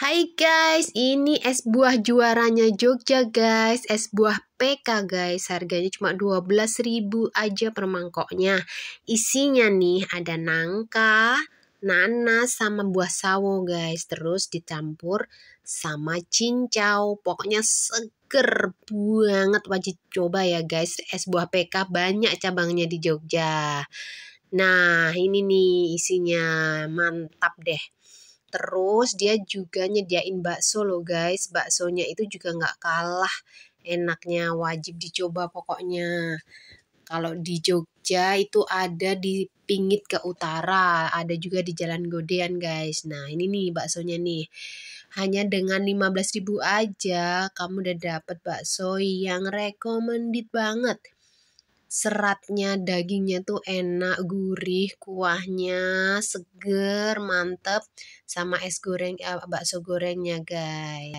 Hai guys, ini es buah juaranya Jogja guys, es buah PK guys. Harganya cuma 12.000 aja per mangkoknya. Isinya nih ada nangka, nanas sama buah sawo guys. Terus dicampur sama cincau. Pokoknya seger banget wajib coba ya guys. Es buah PK banyak cabangnya di Jogja. Nah, ini nih isinya. Mantap deh. Terus dia juga nyediain bakso loh guys. Baksonya itu juga nggak kalah enaknya. Wajib dicoba pokoknya. Kalau di Jogja itu ada di pingit ke utara. Ada juga di Jalan Godean guys. Nah ini nih baksonya nih. Hanya dengan 15.000 aja kamu udah dapet bakso yang recommended banget seratnya, dagingnya tuh enak, gurih, kuahnya seger, mantep, sama es goreng, eh, bakso gorengnya guys.